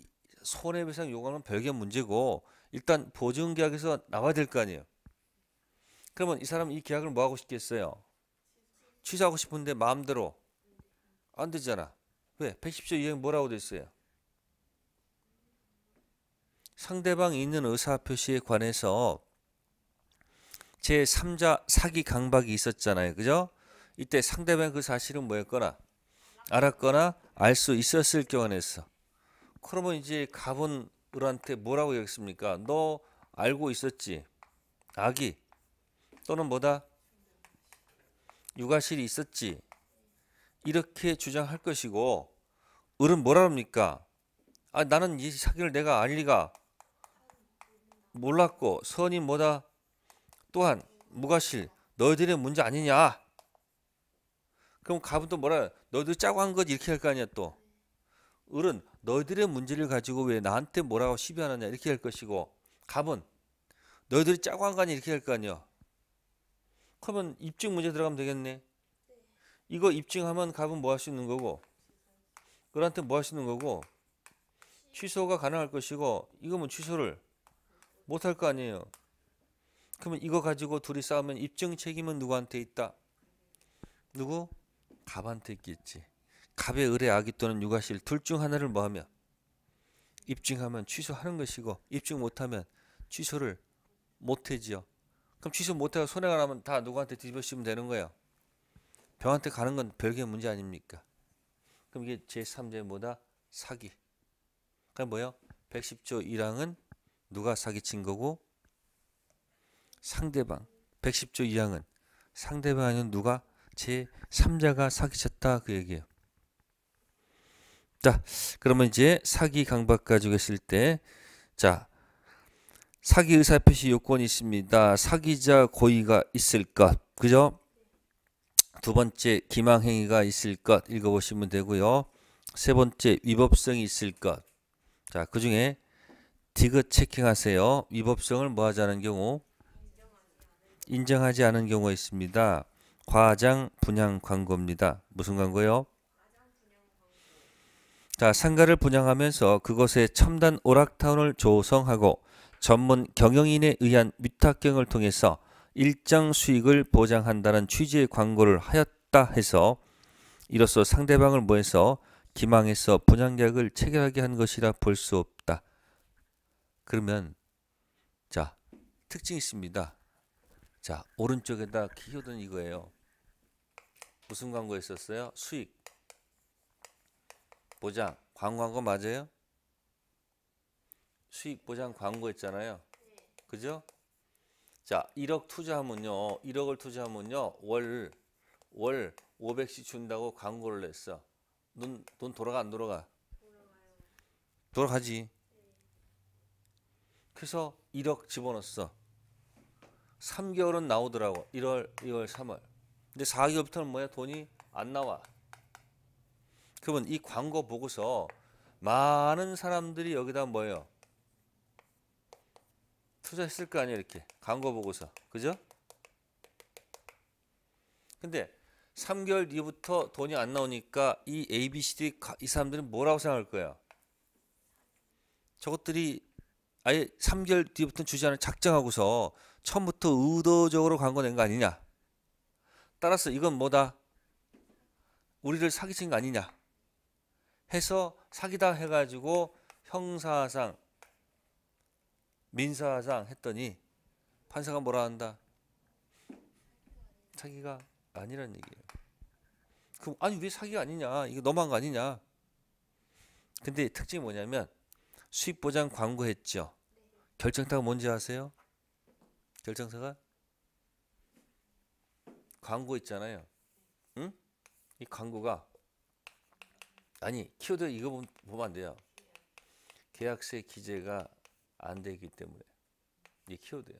손해배상 요구는 별개 문제고 일단 보증계약에서 나와야 될 거 아니에요. 그러면 이 사람은 이 계약을 뭐 하고 싶겠어요? 취소하고 싶은데 마음대로 안 되잖아. 왜? 110조 이행 뭐라고 돼 있어요? 상대방 있는 의사표시에 관해서 제3자 사기 강박이 있었잖아요. 그죠? 이때 상대방 그 사실은 뭐였거나 알았거나 알 수 있었을 경우에서 그러면 이제 갑은 을한테 뭐라고 얘기했습니까? 너 알고 있었지? 아기 또는 뭐다? 육아실이 있었지? 이렇게 주장할 것이고 을은 뭐라 합니까? 아 나는 이 사기를 내가 알 리가 몰랐고 선이 뭐다 또한 무가실 너희들의 문제 아니냐 그럼 갑은 또 뭐라 너희들 짜고 한거 이렇게 할 거 아니야 또 을은 너희들의 문제를 가지고 왜 나한테 뭐라고 시비하느냐 이렇게 할 것이고 갑은 너희들이 짜고 한 거 아니야 이렇게 할 거 아니야 그러면 입증 문제 들어가면 되겠네 이거 입증하면 값은 뭐 할 수 있는 거고 그한테 뭐 할 수 있는 거고 취소가 가능할 것이고 이거면 취소를 못 할 거 아니에요. 그러면 이거 가지고 둘이 싸우면 입증 책임은 누구한테 있다? 누구? 갑한테 있겠지. 갑의 의뢰 아기 또는 육아실 둘 중 하나를 뭐하면 입증하면 취소하는 것이고 입증 못하면 취소를 못해지요. 그럼 취소 못해서 손해가 나면 다 누구한테 뒤집어씌면 되는 거예요. 병한테 가는 건 별개 의 문제 아닙니까? 그럼 이게 제3제 뭐다? 사기. 그러니까 뭐요? 110조 1항은 누가 사기친 거고 상대방. 110조 2항은 상대방 아닌 누가 제3자가 사기쳤다 그 얘기예요. 자, 그러면 이제 사기 강박 가지고 있을 때 자, 사기 의사 표시 요건이 있습니다. 사기자 고의가 있을 것. 그죠? 두 번째 기망행위가 있을 것 읽어보시면 되고요. 세 번째 위법성이 있을 것. 자, 그 중에 디귿 체킹하세요. 위법성을 뭐하자는 경우 인정하지 않은 경우가 있습니다. 과장 분양 광고입니다. 무슨 광고요? 자, 상가를 분양하면서 그것에 첨단 오락타운을 조성하고 전문 경영인에 의한 위탁경을 통해서 일정 수익을 보장한다는 취지의 광고를 하였다 해서 이로써 상대방을 모해서 기망해서 분양계약을 체결하게 한 것이라 볼 수 없다. 그러면 자 특징이 있습니다. 자 오른쪽에다 키워둔 이거예요. 무슨 광고 있었어요? 수익 보장 광고한 거 맞아요? 수익 보장 광고 했잖아요. 그죠? 자, 1억 투자하면요. 1억을 투자하면요. 월, 월 500씩 준다고 광고를 냈어. 돈, 눈 돌아가, 안 돌아가? 돌아가지. 그래서 1억 집어넣었어. 3개월은 나오더라고. 1월, 2월, 3월. 근데 4개월부터는 뭐야? 돈이 안 나와. 그러면 이 광고 보고서 많은 사람들이 여기다 뭐예요? 투자했을 거 아니에요 이렇게 광고 보고서 그죠? 근데 3개월 뒤부터 돈이 안 나오니까 이 ABCD 이 사람들은 뭐라고 생각할 거요 저것들이 아예 3개월 뒤부터 주지 않을 작정하고서 처음부터 의도적으로 광고 낸 거 아니냐? 따라서 이건 뭐다? 우리를 사기친 거 아니냐? 해서 사기다 해가지고 형사상 민사상 했더니 판사가 뭐라 한다? 사기가 아니라는 얘기예요. 그럼 아니 왜 사기가 아니냐? 이거 너무한 거 아니냐? 근데 특징이 뭐냐면 수익 보장 광고했죠. 결정타가 뭔지 아세요? 결정타가 광고 있잖아요. 응? 이 광고가 아니 키워드 이거 보면 안 돼요. 계약서에 기재가 안 되기 때문에 이 키워드야.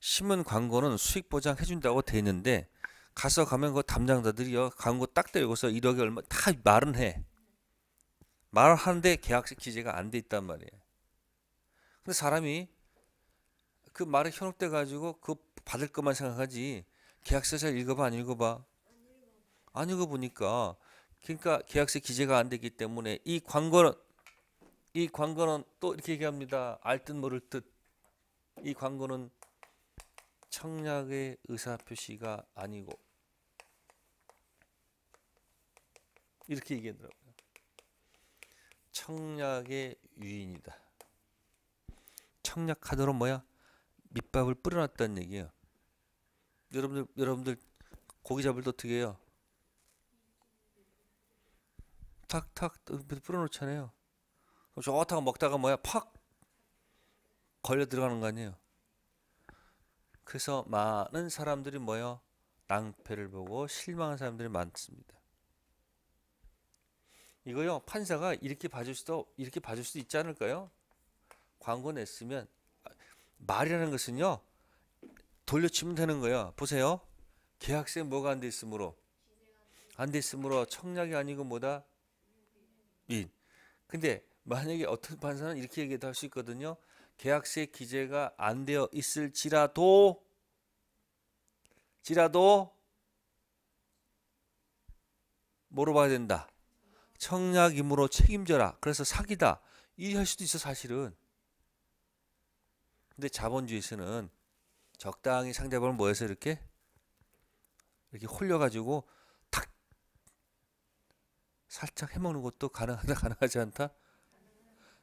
신문 광고는 수익 보장 해준다고 돼 있는데 가서 가면 그 담당자들이요 광고 딱때고서 1억이 얼마 다 말은 해. 말 하는데 계약식 기재가 안 돼 있단 말이에 근데 사람이 그 말에 현혹돼 가지고 그 받을 것만 생각하지 계약서 잘 읽어봐 안 읽어봐 안 읽어보니까 그러니까 계약서 기재가 안 되기 때문에 이 광고는 이 광고는 또 이렇게 얘기합니다. 알 듯 모를 듯. 이 광고는 청약의 의사표시가 아니고 이렇게 얘기하더라고요. 청약의 유인이다. 청약 카드로 뭐야? 밑밥을 뿌려놨다는 얘기예요. 여러분들 여러분들 고기 잡을 때 어떻게 해요? 탁탁 뿌려놓잖아요. 좋다고 먹다가 뭐야 팍 걸려 들어가는 거 아니에요. 그래서 많은 사람들이 뭐요 낭패를 보고 실망한 사람들이 많습니다. 이거요 판사가 이렇게 봐줄 수도 이렇게 봐줄 수도 있지 않을까요? 광고 냈으면 말이라는 것은요 돌려치면 되는 거예요 보세요. 계약서에 뭐가 안 돼 있으므로 안 돼 있으므로 청약이 아니고 뭐다 인. 근데 만약에 어떤 판사는 이렇게 얘기도 할 수 있거든요. 계약서에 기재가 안 되어 있을지라도 지라도 물어봐야 된다. 청약임으로 책임져라. 그래서 사기다. 이할 수도 있어 사실은. 근데 자본주의에서는 적당히 상대방을 모여서 이렇게 이렇게 홀려가지고 탁 살짝 해먹는 것도 가능하다 가능하지 않다.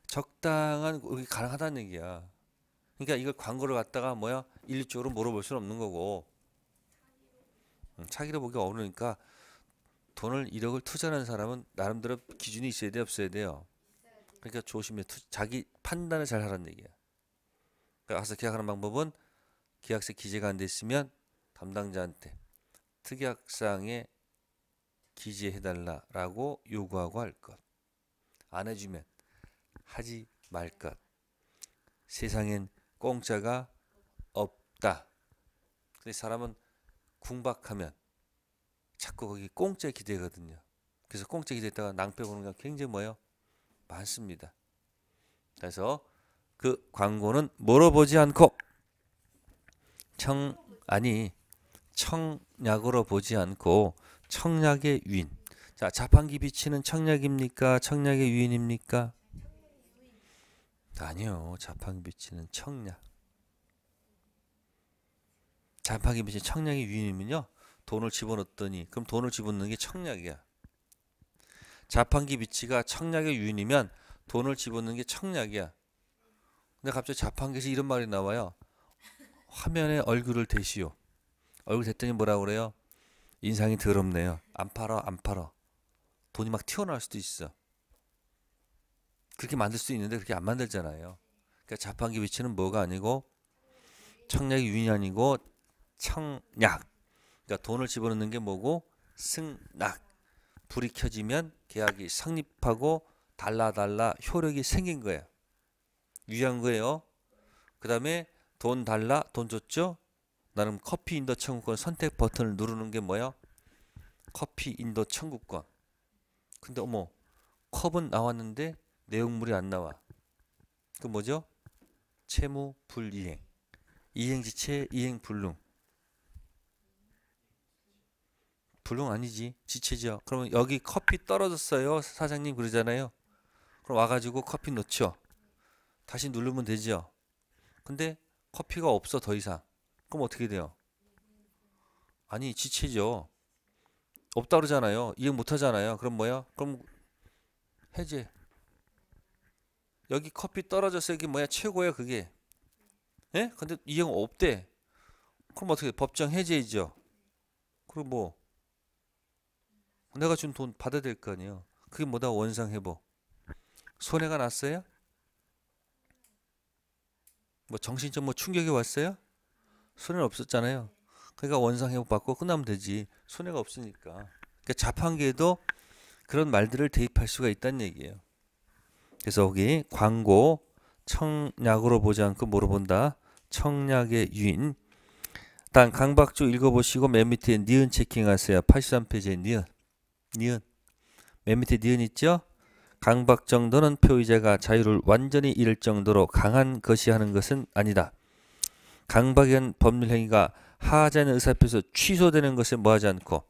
적당한 그게 가능하다는 얘기야. 그러니까 이걸 광고를 갖다가 뭐야 일률적으로 물어볼 수는 없는 거고 음, 차기로 보기 어려우니까 돈을 1억을 투자하는 사람은 나름대로 기준이 있어야 돼 없어야 돼요. 그러니까 조심해 투, 자기 판단을 잘 하라는 얘기야. 그러니까 계약하는 방법은 계약서 기재가 안 돼 있으면 담당자한테 특약상에 기재해달라라고 요구하고 할 것. 안 해주면 하지 말 것. 세상엔 공짜가 없다. 근데 사람은 궁박하면 자꾸 거기 공짜 기대거든요. 그래서 공짜 기대했다가 낭패 보는 게 굉장히 뭐예요? 많습니다. 그래서 그 광고는 물어보지 않고 청 아니 청약으로 보지 않고 청약의 유인. 자, 자판기 비치는 청약입니까? 청약의 유인입니까? 아니요. 자판기 비치는 청량. 자판기 비치 청량의위인이면요 돈을 집어넣더니 그럼 돈을 집어넣는 게 청약이야. 자판기 비치가 청약의 유인이면 돈을 집어넣는 게 청약이야. 근데 갑자기 자판기에서 이런 말이 나와요. 화면에 얼굴을 대시오. 얼굴 댔더니 뭐라 그래요? 인상이 더럽네요. 안 팔아, 안 팔아. 돈이 막 튀어나올 수도 있어. 그렇게 만들 수 있는데 그렇게 안 만들잖아요. 그러니까 자판기 위치는 뭐가 아니고 청약이 유인이 아니고 청약. 그러니까 돈을 집어넣는 게 뭐고 승낙. 불이 켜지면 계약이 성립하고 달라 달라 효력이 생긴 거예요. 유의한 거예요. 그 다음에 돈 달라 돈 줬죠. 나름 커피 인도 청구권 선택 버튼을 누르는 게 뭐야? 커피 인도 청구권. 근데 어머 컵은 나왔는데 내용물이 안 나와. 그 뭐죠? 채무 불이행. 이행지 체 이행 불능. 불능 아니지. 지체죠. 그러면 여기 커피 떨어졌어요. 사장님 그러잖아요. 그럼 와가지고 커피 넣죠. 다시 누르면 되죠. 근데 커피가 없어 더 이상. 그럼 어떻게 돼요? 아니 지체죠. 없다 그러잖아요. 이해 못하잖아요. 그럼 뭐야? 그럼 해제. 여기 커피 떨어져서 여기 뭐야 최고야 그게. 예? 근데 이 형 없대. 그럼 어떻게 법정 해제이죠. 그리뭐 내가 준 돈 받아야 될거 아니에요. 그게 뭐다 원상 회복. 손해가 났어요? 뭐 정신적 뭐 충격이 왔어요? 손해는 없었잖아요. 그러니까 원상 회복 받고 끝나면 되지. 손해가 없으니까. 그러니까 자판기에도 그런 말들을 대입할 수가 있다는 얘기예요. 그래서 거기 광고 청약으로 보지 않고 물어본다. 청약의 유인. 일단 강박주 읽어보시고 맨 밑에 니은 체킹하세요. 83페이지에 니은. 니은. 맨 밑에 니은 있죠? 강박 정도는 표의자가 자유를 완전히 잃을 정도로 강한 것이 하는 것은 아니다. 강박연 법률 행위가 하자는 의사표에서 취소되는 것에 뭐하지 않고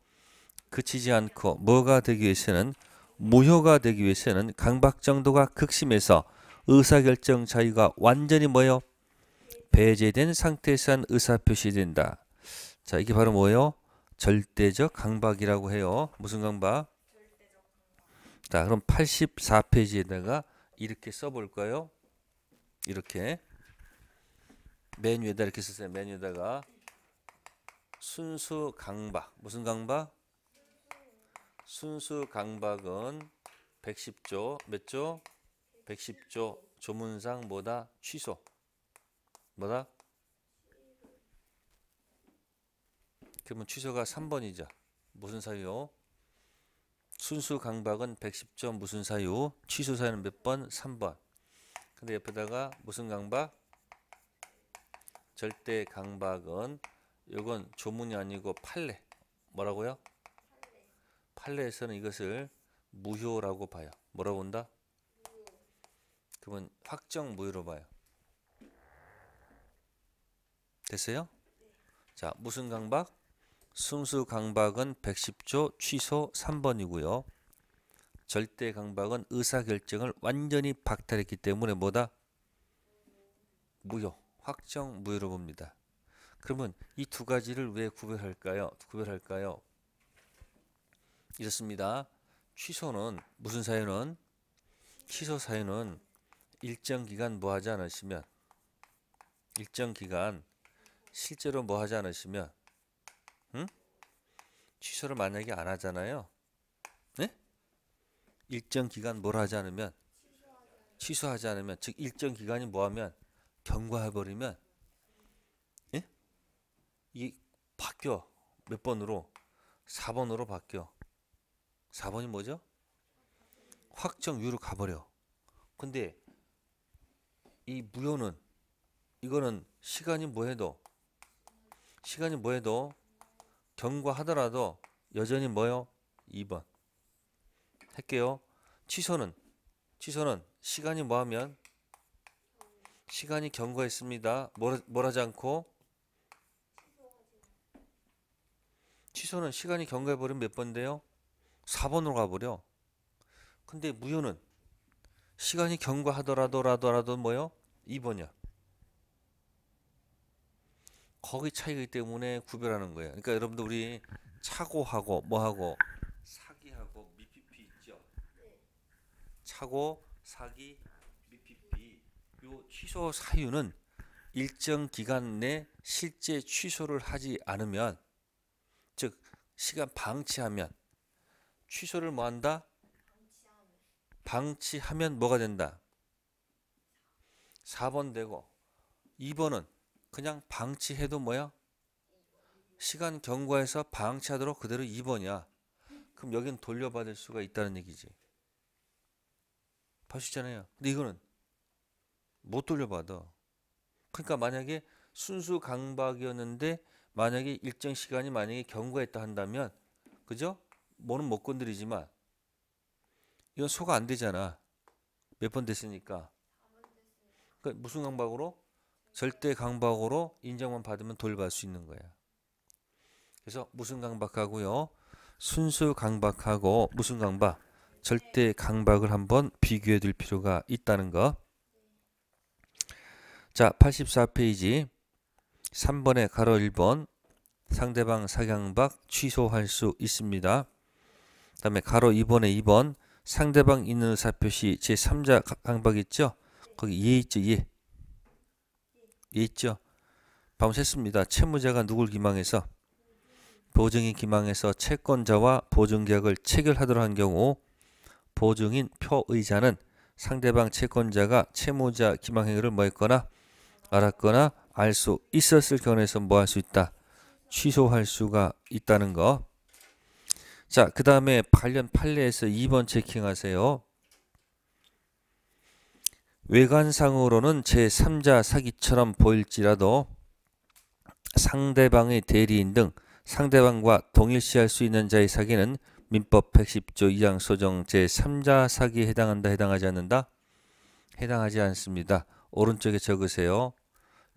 그치지 않고 뭐가 되기 위해서는 무효가 되기 위해서는 강박 정도가 극심해서 의사결정 자유가 완전히 뭐예요? 배제된 상태에서 한 의사표시된다. 자, 이게 바로 뭐예요? 절대적 강박이라고 해요. 무슨 강박? 자, 그럼 84페이지에다가 이렇게 써볼까요? 이렇게 메뉴에다 이렇게 쓰세요. 메뉴에다가 순수 강박. 무슨 강박? 순수 강박은 110조 몇 조? 110조 조문상 뭐다? 취소 뭐다? 그러면 취소가 3번이자 무슨 사유? 요 순수 강박은 1 1 0조 무슨 사유? 취소 사유는 몇 번? 3번. 근데 옆에다가 무슨 강박? 절대 강박은 이건 조문이 아니고 판례. 뭐라고요? 판례에서는 이것을 무효라고 봐요. 뭐라고 본다? 그러면 확정 무효로 봐요. 됐어요? 자, 무슨 강박? 순수 강박은 110조 취소 3번이고요. 절대 강박은 의사결정을 완전히 박탈했기 때문에 뭐다? 무효, 확정 무효로 봅니다. 그러면 이 두 가지를 왜 구별할까요? 구별할까요? 이렇습니다. 취소는 무슨 사유는 취소 사유는 일정 기간 뭐 하지 않으시면 일정 기간 실제로 뭐 하지 않으시면 응? 취소를 만약에 안 하잖아요. 네? 일정 기간 뭘 하지 않으면 취소하지 않으면 즉 일정 기간이 뭐하면 경과해 버리면 예? 이 바뀌어 몇 번으로 4번으로 바뀌어 4번이 뭐죠? 확정 위로 가버려. 근데 이 무효는 이거는 시간이 뭐해도 시간이 뭐해도 경과하더라도 여전히 뭐요? 2번 할게요. 취소는 취소는 시간이 뭐하면 시간이 경과했습니다. 뭐라, 지 않고 취소는 시간이 경과해버리면 몇 번인데요? 4번으로 가버려. 근데 무효는 시간이 경과하더라도라도라도 뭐요? 2번이야. 거기 차이기 때문에 구별하는 거예요. 그러니까 여러분들 우리 차고하고 뭐하고 사기하고 미피피 있죠. 차고 사기 미피피 요 취소 사유는 일정 기간 내 실제 취소를 하지 않으면 즉 시간 방치하면 취소를 뭐한다? 방치하면 뭐가 된다? 4번 되고 2번은 그냥 방치해도 뭐야? 시간 경과해서 방치하도록 그대로 2번이야. 그럼 여긴 돌려받을 수가 있다는 얘기지. 봐주잖아요. 근데 이거는 못 돌려받아. 그러니까 만약에 순수 강박이었는데 만약에 일정 시간이 만약에 경과했다 한다면 그죠? 뭐는 못 건드리지만 이건 소가 안 되잖아. 몇 번 됐으니까. 그러니까 무슨 강박으로? 절대 강박으로 인정만 받으면 돌받을수 있는 거야. 그래서 무슨 강박하고요. 순수 강박하고 무슨 강박? 절대 강박을 한번 비교해 둘 필요가 있다는 거. 자, 84페이지 3번에 가로 1번 상대방 사강박 취소할 수 있습니다. 다음에 가로 2번에 2번 상대방 있는 의사표시 제3자 강박 있죠? 거기 예 있죠? 예. 예 있죠? 밤샜습니다. 채무자가 누굴 기망해서 보증인 기망해서 채권자와 보증계약을 체결하도록 한 경우 보증인 표의자는 상대방 채권자가 채무자 기망행위를 뭐 했거나 알았거나 알 수 있었을 경우에서 뭐 할 수 있다. 취소할 수가 있다는 거. 자, 그 다음에 관련 판례에서 2번 체킹하세요. 외관상으로는 제3자 사기처럼 보일지라도 상대방의 대리인 등 상대방과 동일시할 수 있는 자의 사기는 민법 110조 2항 소정 제3자 사기에 해당한다 해당하지 않는다? 해당하지 않습니다. 오른쪽에 적으세요.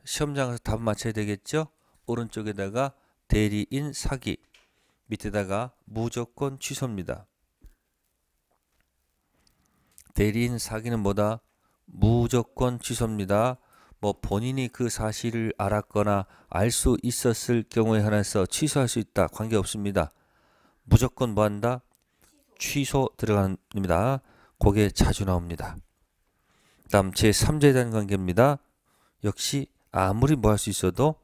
시험장에서 답 맞춰야 되겠죠? 오른쪽에다가 대리인 사기 밑에다가 무조건 취소입니다. 대리인 사기는 뭐다? 무조건 취소입니다. 뭐 본인이 그 사실을 알았거나 알 수 있었을 경우에 한해서 취소할 수 있다. 관계없습니다. 무조건 뭐 한다? 취소 들어갑니다. 그게 자주 나옵니다. 다음 제3자에 대한 관계입니다. 역시 아무리 뭐할 수 있어도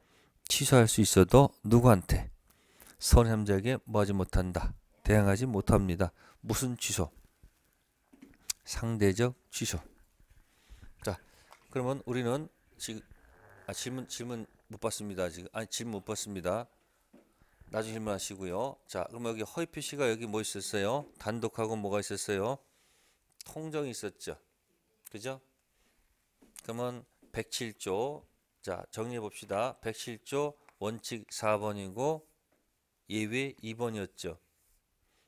취소할 수 있어도 누구한테? 선함자에게 뭐하지 못한다. 대항하지 못합니다. 무슨 취소? 상대적 취소. 자, 그러면 우리는 지금 아, 질문 질문 못 봤습니다. 지금 아니 질문 못 봤습니다. 나중에 질문하시고요. 자, 그럼 여기 허위 표시가 여기 뭐 있었어요? 단독하고 뭐가 있었어요? 통정이 있었죠. 그죠? 그러면 107조 자, 정리해 봅시다. 107조 원칙 4번이고 예외 2번이었죠.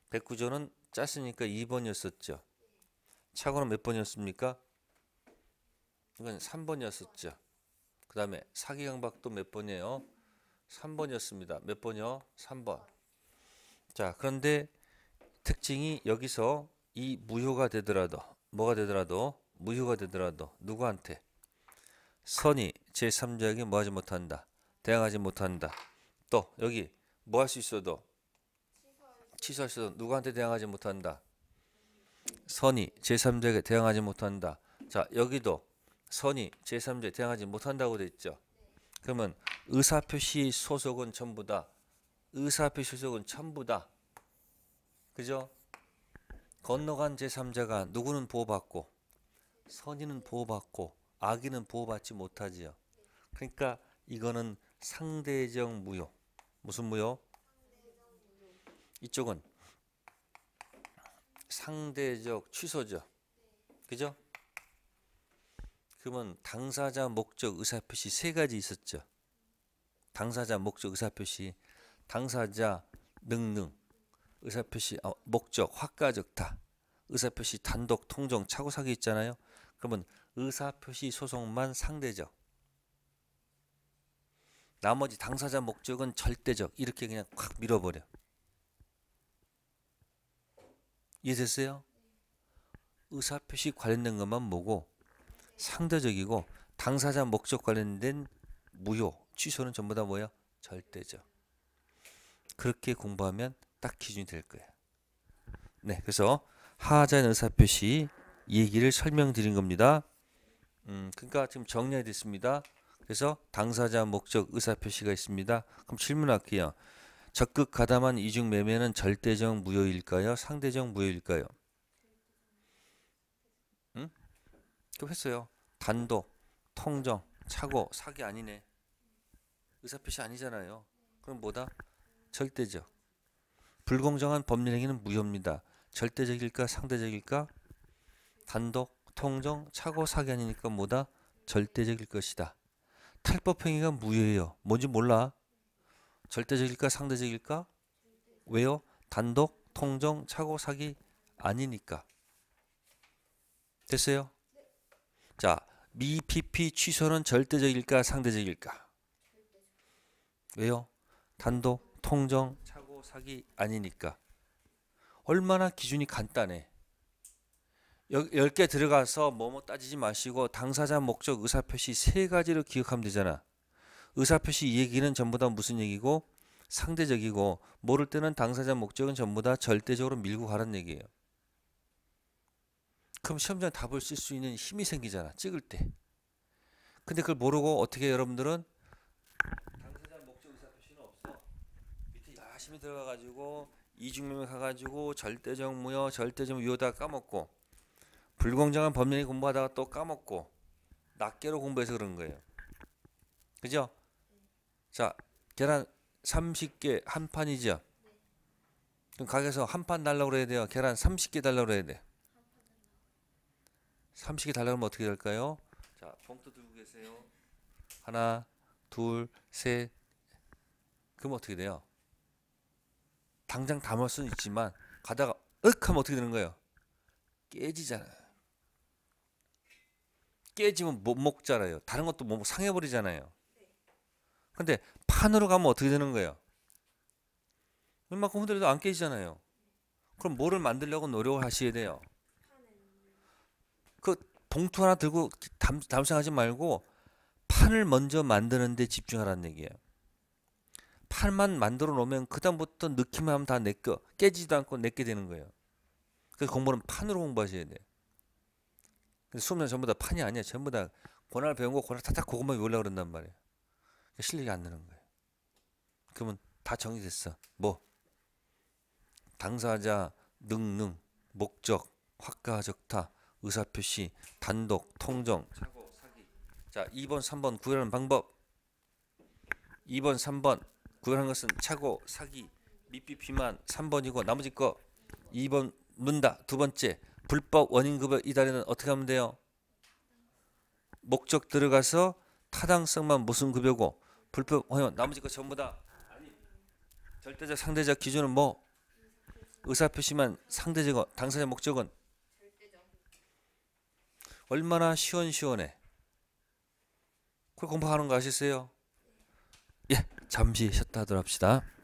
109조는 짰으니까 2번이었었죠. 차고는 몇 번이었습니까? 이건 3번이었었죠. 그 다음에 사기 강박도 몇 번이에요? 3번이었습니다. 몇 번이요? 3번. 자, 그런데 특징이 여기서 이 무효가 되더라도 뭐가 되더라도 무효가 되더라도 누구한테 선이 제3자에게 뭐하지 못한다. 대항하지 못한다. 또 여기 뭐할수 있어도 취소할 수도 누구한테 대항하지 못한다. 선이 제3자에게 대항하지 못한다. 자 여기도 선이 제3자에 대항하지 못한다고 돼 있죠. 그러면 의사표시 소속은 전부다. 의사표시 소속은 전부다. 그죠? 건너간 제3자가 누구는 보호받고 선인은 보호받고 악인은 보호받지 못하지요. 그러니까 이거는 상대적 무효. 무슨 무요? 이쪽은 상대적 취소죠. 그죠? 그러면 당사자 목적 의사표시 세 가지 있었죠. 당사자 목적 의사표시 당사자 능능 의사표시 아, 목적 확가적타 의사표시 단독 통정 착오사기 있잖아요. 그러면 의사표시 소송만 상대적 나머지 당사자 목적은 절대적 이렇게 그냥 확 밀어버려 이해됐어요? 의사표시 관련된 것만 보고 상대적이고 당사자 목적 관련된 무효 취소는 전부 다 뭐야? 절대적 그렇게 공부하면 딱 기준이 될 거예요 네 그래서 하자인 의사표시 얘기를 설명드린 겁니다 음, 그러니까 지금 정리해 됐습니다 그래서 당사자 목적 의사표시가 있습니다. 그럼 질문할게요. 적극 가담한 이중 매매는 절대적 무효일까요? 상대적 무효일까요? 응? 그 했어요. 단독, 통정, 착오, 사기 아니네. 의사표시 아니잖아요. 그럼 뭐다? 절대적. 불공정한 법률행위는 무효입니다. 절대적일까 상대적일까? 단독, 통정, 착오, 사기 아니니까 뭐다? 절대적일 것이다. 탈법행위가 무효예요. 뭔지 몰라. 절대적일까 상대적일까? 왜요? 단독, 통정, 차고, 사기 아니니까. 됐어요? 자, 미피피 취소는 절대적일까 상대적일까? 왜요? 단독, 통정, 차고, 사기 아니니까. 얼마나 기준이 간단해. 10개 들어가서 뭐뭐 따지지 마시고 당사자 목적 의사표시 세 가지로 기억하면 되잖아. 의사표시 얘기는 전부 다 무슨 얘기고 상대적이고 모를 때는 당사자 목적은 전부 다 절대적으로 밀고 가란 얘기예요. 그럼 시험장 답을 쓸 수 있는 힘이 생기잖아. 찍을 때. 근데 그걸 모르고 어떻게 여러분들은 당사자 목적 의사표시는 없어. 밑에 야심히 들어가 가지고 이중명명 가 가지고 절대적 무효, 절대적 유효다 까먹고 불공정한 법률이 공부하다가 또 까먹고 낱개로 공부해서 그런 거예요. 그죠? 자, 계란 30개 한 판이죠. 그럼 가게에서 한 판 달라고 그야 돼요. 계란 30개 달라고 그야 돼. 30개 달라고 하면 어떻게 될까요? 자, 봉투 들고 계세요. 하나, 둘, 셋. 그럼 어떻게 돼요? 당장 담을 수는 있지만 가다가 윽 하면 어떻게 되는 거예요? 깨지잖아요. 깨지면 못 먹잖아요. 다른 것도 못 상해버리잖아요. 근데 판으로 가면 어떻게 되는 거예요? 얼마큼 흔들어도안 깨지잖아요. 그럼 뭐를 만들려고 노력을 하셔야 돼요? 그 봉투 하나 들고 담, 담상하지 말고 판을 먼저 만드는 데 집중하라는 얘기예요. 판만 만들어 놓으면 그다음부터 느낌 하면 다 내꺼 깨지지도 않고 내게 되는 거예요. 그래서 공부는 판으로 공부하셔야 돼요. 수업은 전부 다 판이 아니야. 전부 다 권한을 배운 거 권한 타탁 그것만 외우려고 그런단 말이야. 그러니까 실력이 안 느는 거예요. 그러면 다 정리됐어. 뭐? 당사자, 능능, 목적, 확가적타, 의사표시, 단독, 통정, 사고, 사기. 자, 2번, 3번 구현하는 방법. 2번, 3번 구현한 것은 차고, 사기, 미비 비만 3번이고 나머지 거 2번 문다. 두 번째 불법 원인급여 이달에는 어떻게 하면 돼요? 목적 들어가서 타당성만 무슨 급여고 불법 허용 나머지 거 전부 다 아니 절대적 상대적 기준은 뭐 의사 표시만 상대적 당사자 목적은 얼마나 시원시원해 그걸 공부하는 거 아시세요? 예 잠시 쉬었다 하도록 합시다.